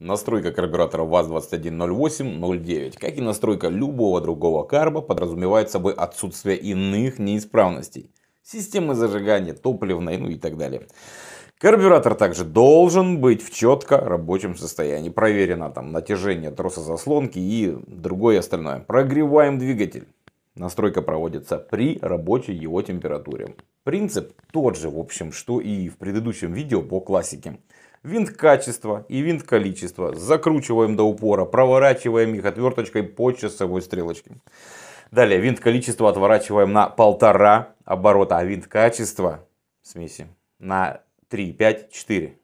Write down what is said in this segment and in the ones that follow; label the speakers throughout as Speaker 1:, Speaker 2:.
Speaker 1: Настройка карбюратора ВАЗ-2108-09, как и настройка любого другого карба, подразумевает собой отсутствие иных неисправностей. Системы зажигания, топливной, ну и так далее. Карбюратор также должен быть в четко рабочем состоянии. Проверено там натяжение троса заслонки и другое остальное. Прогреваем двигатель. Настройка проводится при рабочей его температуре. Принцип тот же, в общем, что и в предыдущем видео по классике винт качества и винт количества. Закручиваем до упора, проворачиваем их отверточкой по часовой стрелочке. Далее винт количества отворачиваем на полтора оборота, а винт качества смеси на 3, 5, 4.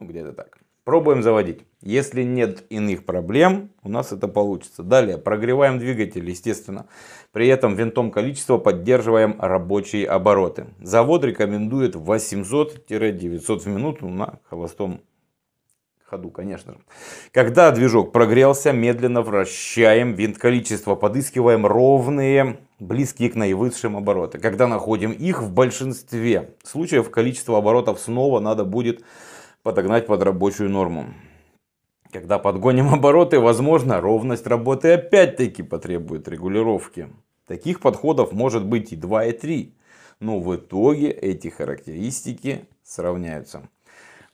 Speaker 1: Где-то так. Пробуем заводить. Если нет иных проблем, у нас это получится. Далее, прогреваем двигатель, естественно. При этом винтом количества поддерживаем рабочие обороты. Завод рекомендует 800-900 в минуту на холостом ходу, конечно же. Когда движок прогрелся, медленно вращаем винт количества, подыскиваем ровные, близкие к наивысшим обороты. Когда находим их в большинстве случаев, количество оборотов снова надо будет подогнать под рабочую норму. Когда подгоним обороты, возможно, ровность работы опять-таки потребует регулировки. Таких подходов может быть и 2, и 3. Но в итоге эти характеристики сравняются.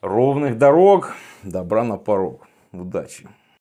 Speaker 1: Ровных дорог, добра на порог. Удачи!